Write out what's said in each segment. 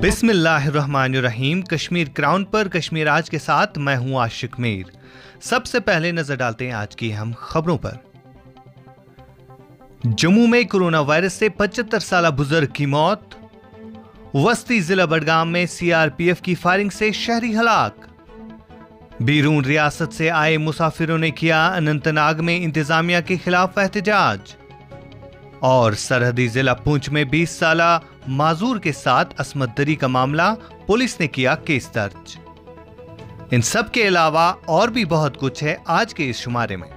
बिस्मिल्लाहिर्रहमानिर्रहीम कश्मीर क्राउन पर कश्मीर आज के साथ मैं हूं आशिक मीर सबसे पहले नजर डालते हैं आज की हम खबरों पर जम्मू में कोरोना वायरस से 75 साल बुजुर्ग की मौत वस्ती जिला बडगाम में सीआरपीएफ की फायरिंग से शहरी हलाक बीरून रियासत से आए मुसाफिरों ने किया अनंतनाग में इंतजामिया के खिलाफ एहतजाज और सरहदी जिला पूंछ में 20 साल माजूर के साथ दरी का मामला पुलिस ने किया केस दर्ज इन सब के अलावा और भी बहुत कुछ है आज के इस शुमारे में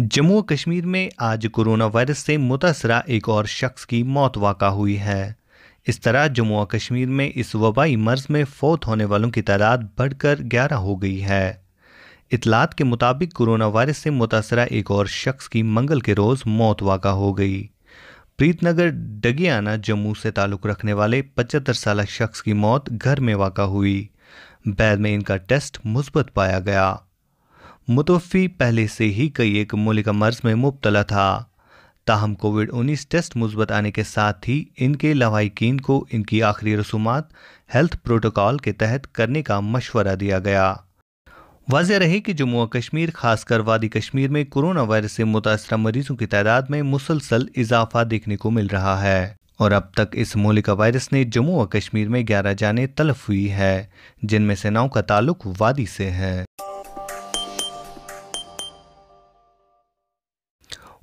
जम्मू कश्मीर में आज कोरोना वायरस से मुतासरा एक और शख्स की मौत वाक़ हुई है इस तरह जम्मू कश्मीर में इस वबाई मर्ज में फौत होने वालों की तादाद बढ़कर 11 हो गई है इतलात के मुताबिक कोरोना वायरस से मुतासर एक और शख्स की मंगल के रोज़ मौत वाक़ा हो गई प्रीतनगर डगियाना जम्मू से ताल्लुक़ रखने वाले पचहत्तर साल शख्स की मौत घर में वाक़ा हुई बैद में इनका टेस्ट मुस्बत पाया गया मुतफ़ी पहले से ही कई एक मौलिका मर्ज में मुबतला था ताहम कोविड 19 टेस्ट मुस्बत आने के साथ ही इनके लवाइकिन को इनकी आखिरी रसूमात हेल्थ प्रोटोकॉल के तहत करने का मशवरा दिया गया वाजह रहे कि जम्मू और कश्मीर खासकर वादी कश्मीर में कोरोना वायरस से मुतासर मरीजों की तादाद में मुसलसल इजाफा देखने को मिल रहा है और अब तक इस मोलिका वायरस ने जम्मू और कश्मीर में ग्यारह जाने तलफ हुई है जिनमें से नौ का ताल्लुक वादी से है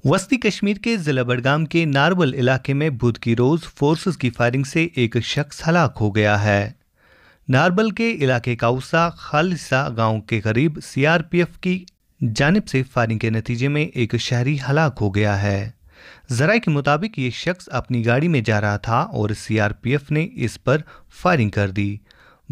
वस्ती कश्मीर के जिला बडगाम के नारवल इलाके में बुध की रोज फोर्सेस की फायरिंग से एक शख्स हलाक हो गया है नारबल के इलाके काउसा खालिसा गांव के करीब सीआरपीएफ की जानब से फायरिंग के नतीजे में एक शहरी हलाक हो गया है जरा के मुताबिक ये शख्स अपनी गाड़ी में जा रहा था और सीआरपीएफ ने इस पर फायरिंग कर दी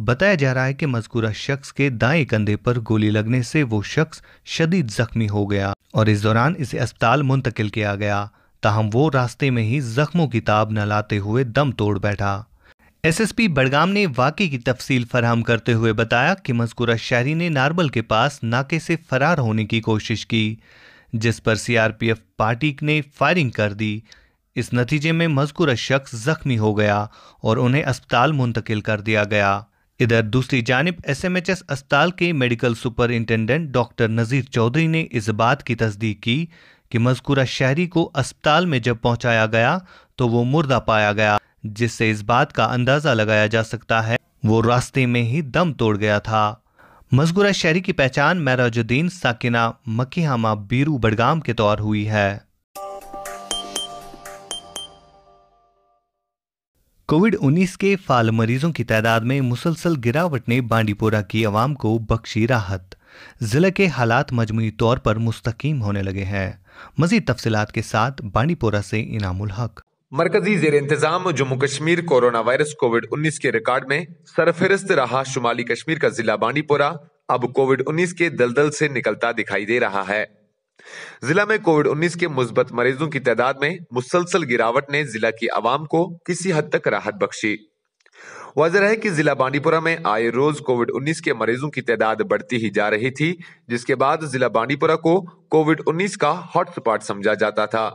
बताया जा रहा है कि मजकूरा शख्स के दाएं कंधे पर गोली लगने से वो शख्स शदीद जख्मी हो गया और इस दौरान इसे अस्पताल मुंतकिल किया गया ताहम वो रास्ते में ही जख्मों की ताब न लाते हुए दम तोड़ बैठा एसएसपी बड़गाम ने वाकई की तफसील फराम करते हुए बताया कि मजकूरा शहरी ने नारबल के पास नाके से फरार होने की कोशिश की जिस पर सीआरपीएफ पार्टी ने फायरिंग कर दी इस नतीजे में मजकूरा शख्स जख्मी हो गया और उन्हें अस्पताल मुंतकिल कर दिया गया इधर दूसरी जानब एसएमएचएस अस्पताल के medical superintendent doctor Nazir Chaudhary ने इस बात की तस्दीक की कि मजकूरा शहरी को अस्पताल में जब पहुंचाया गया तो वो मुर्दा पाया गया जिससे इस बात का अंदाजा लगाया जा सकता है वो रास्ते में ही दम तोड़ गया था मजगुरा शहरी की पहचान मैराजुद्दीन साकिना मकीहामा बीरू बडगाम के तौर हुई है कोविड 19 के फाल मरीजों की तादाद में मुसलसल गिरावट ने बांडीपोरा की आवाम को बख्शी राहत जिले के हालात मजमू तौर पर मुस्तकीम होने लगे हैं मजीद तफसलत के साथ बांडीपोरा से इनामुल हक मरकजी जेर इंतजाम Jammu Kashmir corona virus COVID 19 के रिकॉर्ड में सरफहरस्त रहा शुमाली कश्मीर का जिला बांडीपोरा अब कोविड 19 के दलदल से निकलता दिखाई दे रहा है जिला में कोविड 19 के मुस्बत मरीजों की तादाद में मुसलसल गिरावट ने जिला की आवाम को किसी हद तक राहत बख्शी वजह है कि जिला बांडीपुरा में आए रोज कोविड 19 के मरीजों की तादाद बढ़ती ही जा रही थी जिसके बाद जिला बांडीपुरा को कोविड 19 का हॉटस्पॉट समझा जाता था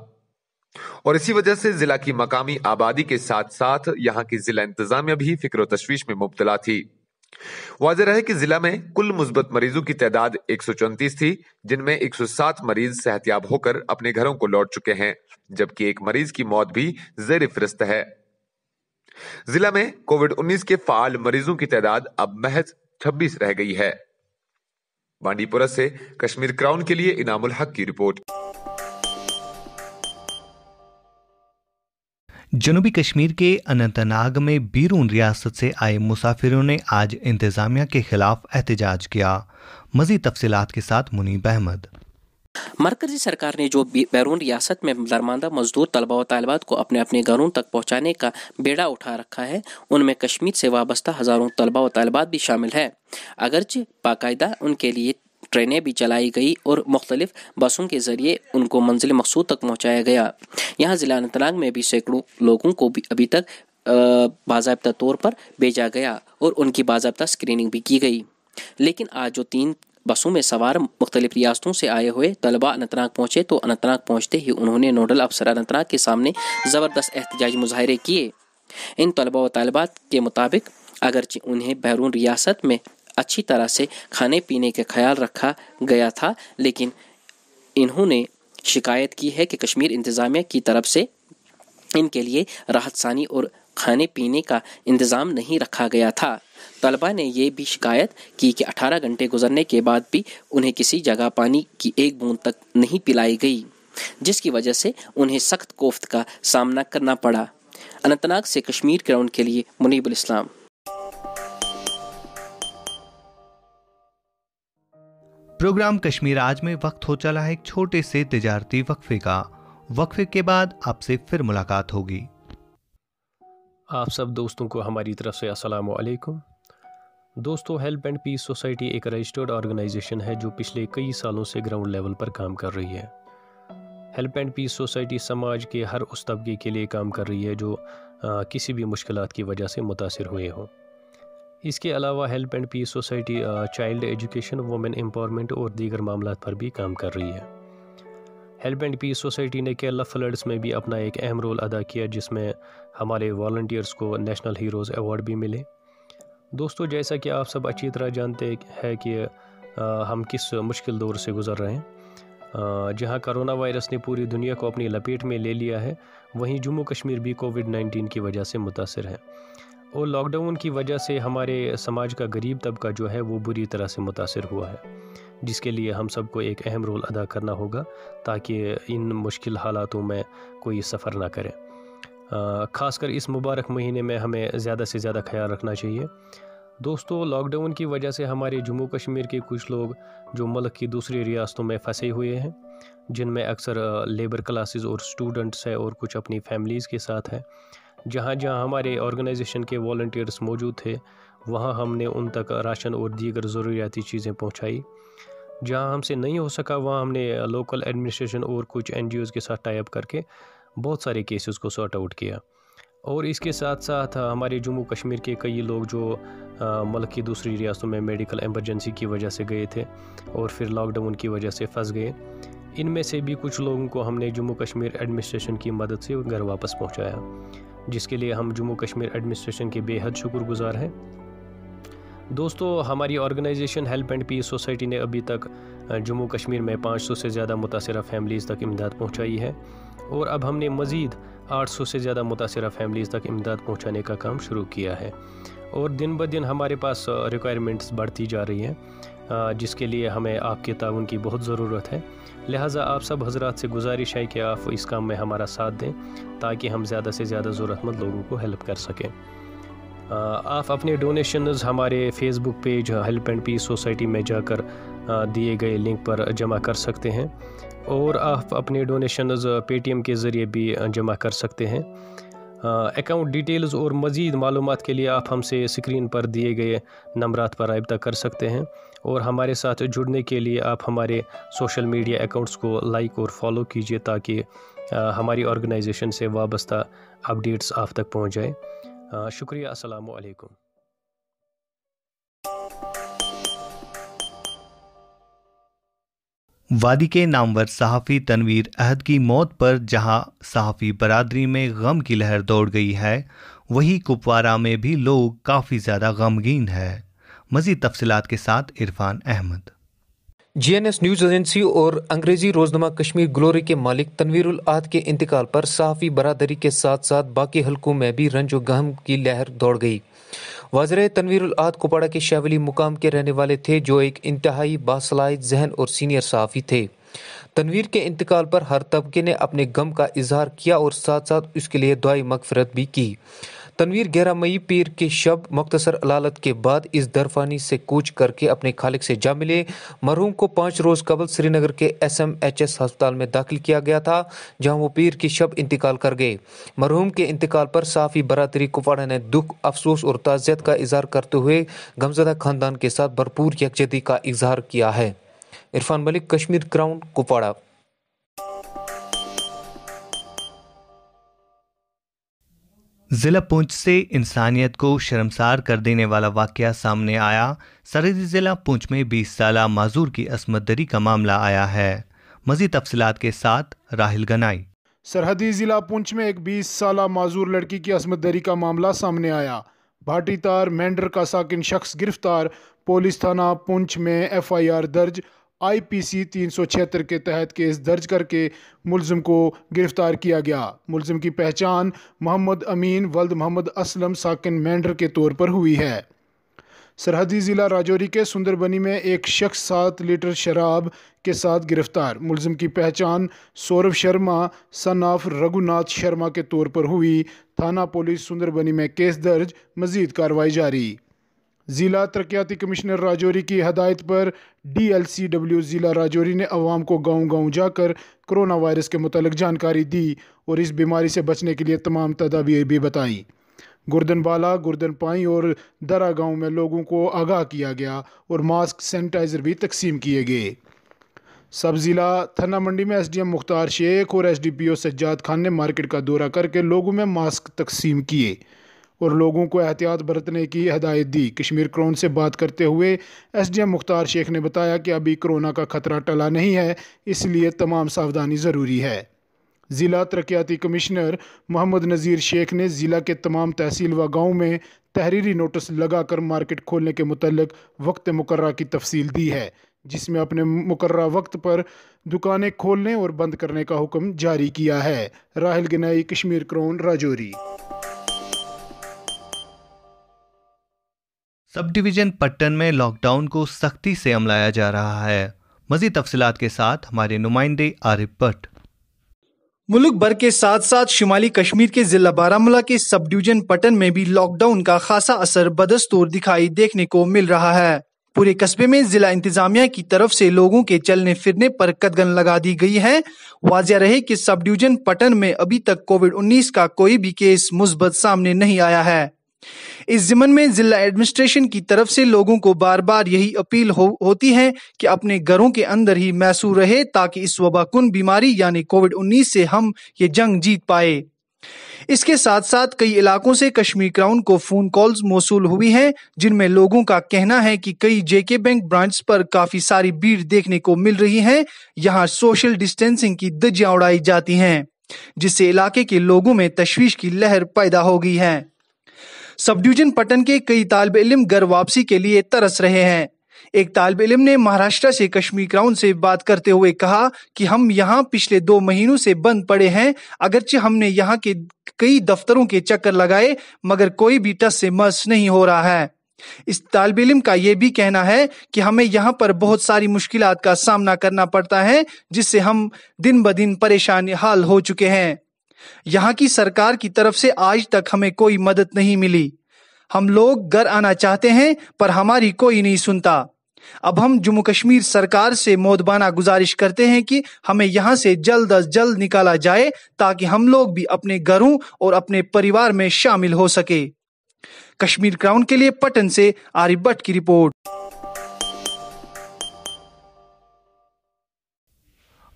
और इसी वजह से जिला की मकामी आबादी के साथ साथ यहाँ की जिला इंतजामिया भी फिक्र तशवीश में मुबतला थी वाज रहे कि जिला में कुल मुस्बत मरीजों की तादाद एक थी जिनमें 107 मरीज सेहतियाब होकर अपने घरों को लौट चुके हैं जबकि एक मरीज की मौत भी जेर फहरिस्त है जिला में कोविड 19 के फाल मरीजों की तादाद अब महज 26 रह गई है बांडीपुरा से कश्मीर क्राउन के लिए इनामुल हक की रिपोर्ट जनूबी कश्मीर के अनंतनाग में बीरून रियासत से आए मुसाफिरों ने आज इंतजामिया के खिलाफ एहतजाज किया मजीद तफसीत के साथ मुनीब अहमद मरकजी सरकार ने जो बैरून रियासत में दरमानदा मजदूर तलबा व तलबात को अपने अपने घरों तक पहुँचाने का बेड़ा उठा रखा है उनमें कश्मीर से वाबस्ता हज़ारों तलबा व तलबात भी शामिल है अगरचे बाकायदा उनके लिए ट्रेनें भी चलाई गई और मुख्तलिफ बसों के ज़रिए उनको मंजिल मकसूद तक पहुँचाया गया यहाँ ज़िला अनंतनाग में भी सैकड़ों लोगों को भी अभी तक बाबा तौर पर भेजा गया और उनकी बाबा स्क्रीनिंग भी की गई लेकिन आज जो तीन बसों में सवार मुख्तलिफ रियासतों से आए हुए तलबा अनंतनाग पहुँचे तो अनंतनाग पहुँचते ही उन्होंने नोडल अफसर अनंतनाग के सामने ज़बरदस्त एहतजाज मुजाहरे किए इन तलबा व तलबात के मुताबिक अगरचि उन्हें बैरून रियासत में अच्छी तरह से खाने पीने का ख्याल रखा गया था लेकिन इन्होंने शिकायत की है कि कश्मीर इंतज़ामिया की तरफ से इनके लिए राहत सानी और खाने पीने का इंतज़ाम नहीं रखा गया था तलबा ने यह भी शिकायत की कि 18 घंटे गुजरने के बाद भी उन्हें किसी जगह पानी की एक बूंद तक नहीं पिलाई गई जिसकी वजह से उन्हें सख्त कोफ्त का सामना करना पड़ा अनंतनाग से कश्मीर ग्राउंड के लिए मुनीबुल इस्लाम प्रोग्राम कश्मीर आज में वक्त हो चला है एक छोटे से तजारती वक्फे का वक्फे के बाद आपसे फिर मुलाकात होगी आप सब दोस्तों को हमारी तरफ से अस्सलाम वालेकुम दोस्तों हेल्प एंड पीस सोसाइटी एक रजिस्टर्ड ऑर्गेनाइजेशन है जो पिछले कई सालों से ग्राउंड लेवल पर काम कर रही है हेल्प एंड पीस सोसाइटी समाज के हर उस तबके के लिए काम कर रही है जो आ, किसी भी मुश्किल की वजह से मुतासर हुए हों इसके अलावा help and peace society child education women empowerment और दीगर मामला पर भी काम कर रही है हेल्प एंड पीस सोसाइटी ने केरला फ्लड्स में भी अपना एक अहम रोल अदा किया जिसमें हमारे वॉल्टियर्स को नेशनल हीरोज़ अवार्ड भी मिले दोस्तों जैसा कि आप सब अच्छी तरह जानते हैं कि हम किस मुश्किल दौर से गुज़र रहे हैं जहां करोना वायरस ने पूरी दुनिया को अपनी लपेट में ले लिया है वहीं जम्मू कश्मीर भी कोविड 19 की वजह से मुतासर है और लॉकडाउन की वजह से हमारे समाज का गरीब तबका जो है वो बुरी तरह से मुतासर हुआ है जिसके लिए हम सबको एक अहम रोल अदा करना होगा ताकि इन मुश्किल हालातों में कोई सफ़र ना करें ख़ासकर इस मुबारक महीने में हमें ज़्यादा से ज़्यादा ख्याल रखना चाहिए दोस्तों लॉकडाउन की वजह से हमारे जम्मू कश्मीर के कुछ लोग जो मुल्क की दूसरी रियासतों में फंसे हुए हैं जिनमें अक्सर लेबर क्लासेस और स्टूडेंट्स हैं और कुछ अपनी फैमिलीज़ के साथ हैं जहाँ जहाँ हमारे ऑर्गेनाइजेशन के वॉल्टियर्स मौजूद थे वहाँ हमने उन तक राशन और दीगर ज़रूरियाती चीज़ें पहुँचाई जहाँ हमसे नहीं हो सका वहाँ हमने लोकल एडमिनिस्ट्रेशन और कुछ एन के साथ टाइप करके बहुत सारे केसेस को सॉर्ट आउट किया और इसके साथ साथ हमारे जम्मू कश्मीर के कई लोग जो मल्क की दूसरी रियासतों में मेडिकल एमरजेंसी की वजह से गए थे और फिर लॉकडाउन की वजह से फंस गए इनमें से भी कुछ लोगों को हमने जम्मू कश्मीर एडमिनिस्ट्रेशन की मदद से घर वापस पहुँचाया जिसके लिए हम जम्मू कश्मीर एडमिनिस्ट्रेशन के बेहद शुक्रगुजार हैं दोस्तों हमारी organisation help and peace society ने अभी तक जम्मू कश्मीर में 500 से ज़्यादा मुतासर फैमिलीज़ तक इमदाद पहुंचाई है और अब हमने मज़ीद 800 से ज़्यादा मुतासर फैमिलीज़ तक इमदाद पहुंचाने का काम शुरू किया है और दिन ब दिन हमारे पास रिक्वायरमेंट्स बढ़ती जा रही हैं जिसके लिए हमें आपके ताउन की बहुत ज़रूरत है लिहाजा आप सब हजरात से गुजारिश है कि आप इस काम में हमारा साथ दें ताकि हम ज़्यादा से ज़्यादा ज़रूरतमंद लोगों को हेल्प कर सकें आप अपने डोनेशनज़ हमारे Facebook page help and peace society में जाकर दिए गए लिंक पर जमा कर सकते हैं और आप अपने टी पेटीएम के ज़रिए भी जमा कर सकते हैं अकाउंट डिटेल्स और मज़ीद मालूम के लिए आप हमसे स्क्रीन पर दिए गए नंबरात पर रबता कर सकते हैं और हमारे साथ जुड़ने के लिए आप हमारे सोशल मीडिया अकाउंट्स को लाइक और फॉलो कीजिए ताकि हमारी ऑर्गेनाइजेशन से वाबस्ता अपडेट्स आप तक पहुँच जाए शुक्रिया असलकुम वादी के नामवर सहाफ़ी तनवीर अहद की मौत पर जहां सहाफ़ी बरादरी में गम की लहर दौड़ गई है वहीं कुपवारा में भी लोग काफ़ी ज़्यादा गमगीन है मजीद तफसलत के साथ Irfan Ahmad S news agency और अंग्रेज़ी रोजनमा कश्मीर ग्लोरी के मालिक तनवीर उद के इंतकाल पर सहाफ़ी बरदरी के साथ साथ बाकी हलकों में भी रंज गहम की लहर दौड़ गई वाजर तनवीर आद कुपाड़ा के शावली मुकाम के रहने वाले थे जो एक इंतहाई बासलाई जहन और सीनियर सहाफ़ी थे तनवीर के इंतकाल पर हर तबके ने अपने गम का इजहार किया और साथ साथ उसके लिए दुआई मगफरत भी की तनवीर ग्यारह मई पीर के शब मख्तसर अलालत के बाद इस दरफानी से कूच करके अपने खालिक से जा मिले मरहूम को पाँच रोज़ कबल श्रीनगर के एस एम एच एस हस्पताल में दाखिल किया गया था जहाँ वो पीर के शब इंतकाल कर गए मरहूम के इंतकाल पर साफ़ी बरदरी कुपाड़ा ने दुख अफसोस और ताज़ियत का इजहार करते हुए गमजदा खानदान के साथ भरपूर यकजती का इजहार किया है इरफान मलिक कश्मीर क्राउन कुपाड़ा जिला पुंछ से इंसानियत को शर्मसार कर देने वाला वाक्य सामने आया सरहदी जिला पुंछ में 20 साल माजूर की असमदरी का मामला आया है मजीद तफसलत के साथ राहिल गनाई सरहदी जिला पुंछ में एक 20 साल माजूर लड़की की दरी का मामला सामने आया भाटीतार मेंडर का साकिन शख्स गिरफ्तार पुलिस थाना पुंछ में एफआईआर दर्ज आईपीसी छिहत्तर के तहत केस दर्ज करके मुलम को गिरफ्तार किया गया मुलम की पहचान मोहम्मद अमीन वल्द मोहम्मद असलम साकिन मैंडर के तौर पर हुई है सरहदी ज़िला राजौरी के सुंदरबनी में एक शख्स सात लीटर शराब के साथ गिरफ्तार मुलम की पहचान सौरभ शर्मा सन ऑफ रघुनाथ शर्मा के तौर पर हुई थाना पुलिस सुंदरबनी में केस दर्ज मजीद कार्रवाई जारी ज़िला तरक्याती कमिश्नर राजौरी की हदायत पर डी एल सी डब्ल्यू ज़िला राजौरी ने आवाम को गांव गांव जाकर कोरोना वायरस के मुतल जानकारी दी और इस बीमारी से बचने के लिए तमाम तदाबीर भी बताईं गुर्दन बाला गुर्दन पाई और दरा गांव में लोगों को आगाह किया गया और मास्क सैनिटाइज़र भी तकसीम किए गए सब ज़िला थना मंडी में S D M Mukhtar Sheikh और S D P O Sajjad Khan ने मार्केट का दौरा करके लोगों में मास्क तकसीम किए और लोगों को एहतियात बरतने की हदायत दी कश्मीर क्रोन से बात करते हुए S D M Mukhtar Sheikh ने बताया कि अभी कोरोना का खतरा टला नहीं है इसलिए तमाम सावधानी ज़रूरी है ज़िला तरक्याती कमिश्नर मोहम्मद नज़ीर शेख ने ज़िला के तमाम तहसील व गाँव में तहरीरी नोटिस लगाकर मार्केट खोलने के मतलब वक्त मुकर की तफसील दी है जिसमें अपने मुकर वक्त पर दुकानें खोलने और बंद करने का हुक्म जारी किया है Rahil Ganai Kashmir Crown Rajouri sub division Pattan में लॉकडाउन को सख्ती से अमलाया जा रहा है मजीद तफसीत के साथ हमारे नुमाइंदे आरिफ भट्ट मुल्क भर के साथ साथ शुमाली कश्मीर के जिला बारामूला के सब डिवीजन पटन में भी लॉकडाउन का खासा असर बदस्तूर दिखाई देखने को मिल रहा है पूरे कस्बे में जिला इंतजामिया की तरफ से लोगों के चलने फिरने पर कदगन लगा दी गई है वाजिया रहे कि सब डिवीजन पटन में अभी तक कोविड 19 का कोई भी केस मुस्बत सामने नहीं आया है इस जिमन में जिला एडमिनिस्ट्रेशन की तरफ से लोगों को बार बार यही अपील हो, होती है कि अपने घरों के अंदर ही मैसूर रहे ताकि इस वबाकुन बीमारी यानी कोविड 19 से हम ये जंग जीत पाए इसके साथ साथ कई इलाकों से कश्मीर क्राउन को फोन कॉल्स मौसू हुई हैं जिनमें लोगों का कहना है कि कई जेके बैंक ब्रांच पर काफी सारी भीड़ देखने को मिल रही है यहाँ सोशल डिस्टेंसिंग की दजियां उड़ाई जाती हैं जिससे इलाके के लोगों में तश्वीश की लहर पैदा हो गई है सब पटन के कई तालब इलम घर वापसी के लिए तरस रहे हैं एक तालब इलम ने महाराष्ट्र से कश्मीर ग्राउंड से बात करते हुए कहा कि हम यहाँ पिछले दो महीनों से बंद पड़े हैं अगरचे हमने यहाँ के कई दफ्तरों के चक्कर लगाए मगर कोई भी टस से मस नहीं हो रहा है इस तालब इलम का यह भी कहना है कि हमें यहाँ पर बहुत सारी मुश्किल का सामना करना पड़ता है जिससे हम दिन ब दिन परेशान हाल हो चुके हैं यहाँ की सरकार की तरफ से आज तक हमें कोई मदद नहीं मिली हम लोग घर आना चाहते हैं पर हमारी कोई नहीं सुनता अब हम जम्मू कश्मीर सरकार से मोदबाना गुजारिश करते हैं कि हमें यहाँ से जल्द अज जल्द निकाला जाए ताकि हम लोग भी अपने घरों और अपने परिवार में शामिल हो सके कश्मीर क्राउन के लिए पटन से आरिफ भट्ट की रिपोर्ट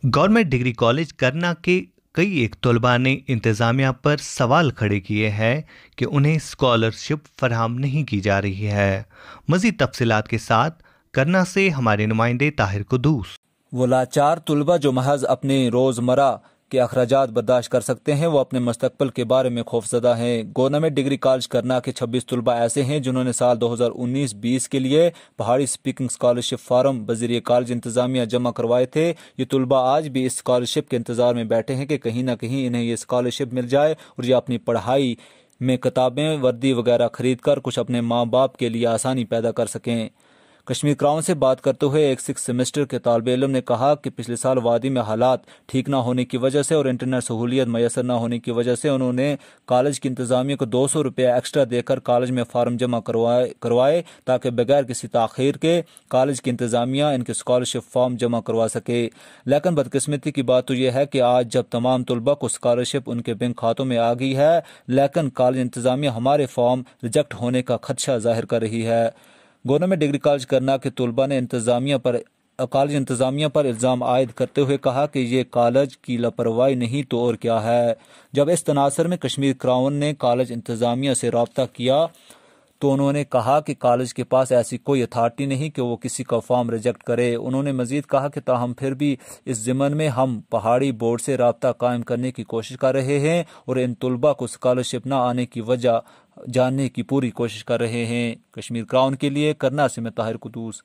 गवर्नमेंट डिग्री कॉलेज करना के कई एक तलबा ने इंतज़ामिया पर सवाल खड़े किए हैं कि उन्हें स्कॉलरशिप फराहम नहीं की जा रही है मज़ीद तफसलत के साथ करना से हमारे नुमाइंदे ताहिर कदूस वो लाचार तलबा जो महज अपने रोज़मर्रा के अखराज बर्दाश्त कर सकते हैं वो अपने मुस्तबल के बारे में खौफजदा हैं गोना में डिग्री कॉलेज करना के छब्बीस तलबा ऐसे हैं जिन्होंने साल दो हज़ार उन्नीस बीस के लिए Pahari speaking scholarship form Wazir college इंतजामिया जमा करवाए थे ये तलबा आज भी इस स्कॉलरशिप के इंतजार में बैठे हैं कि कहीं ना कहीं इन्हें ये स्कॉलरशिप मिल जाए और ये अपनी पढ़ाई में किताबें वर्दी वगैरह खरीद कर कुछ अपने माँ बाप के लिए आसानी पैदा कर सकें कश्मीर क्राउन से बात करते हुए एक सिक्स सेमेस्टर के तालब इलम ने कहा कि पिछले साल वादी में हालात ठीक न होने की वजह से और इंटरनेट सहूलियत मैसर न होने की वजह से उन्होंने कॉलेज की इंतजामिया को दो सौ रुपये एक्स्ट्रा देकर कॉलेज में फार्म जमा करवाए ताकि बगैर किसी तखिर के कॉलेज की इंतजामिया इनके स्कॉलरशिप फॉर्म जमा करवा सके लेकिन बदकस्मती की बात तो यह है कि आज जब तमाम तलबा को स्कॉलरशिप उनके बैंक खातों में आ गई है लेकिन कॉलेज इंतजामिया हमारे फॉर्म रिजेक्ट होने का खदशा जाहिर कर रही है में डिग्री कॉलेज करना के तलबा ने इंतजामिया पर कॉलेज इंतजामिया पर इल्ज़ाम आयद करते हुए कहा कि ये कॉलेज की लापरवाही नहीं तो और क्या है जब इस तनासर में कश्मीर क्राउन ने कॉलेज इंतजामिया से रबता किया तो उन्होंने कहा कि कॉलेज के पास ऐसी कोई अथॉरिटी नहीं कि वो किसी का फॉर्म रिजेक्ट करे उन्होंने मजीद कहा कि ताहम फिर भी इस ज़िमन में हम पहाड़ी बोर्ड से रबता कायम करने की कोशिश कर रहे हैं और इन तलबा को स्कॉलरशिप न आने की वजह जानने की पूरी कोशिश कर रहे हैं कश्मीर क्राउन के लिए करना से मैं ताहिर कदूस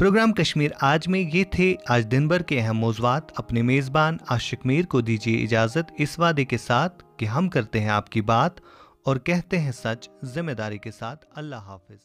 प्रोग्राम कश्मीर आज में ये थे आज दिन भर के अहम मौजूद अपने मेज़बान आशिक मीर को दीजिए इजाज़त इस वादे के साथ कि हम करते हैं आपकी बात और कहते हैं सच जिम्मेदारी के साथ अल्लाह हाफिज़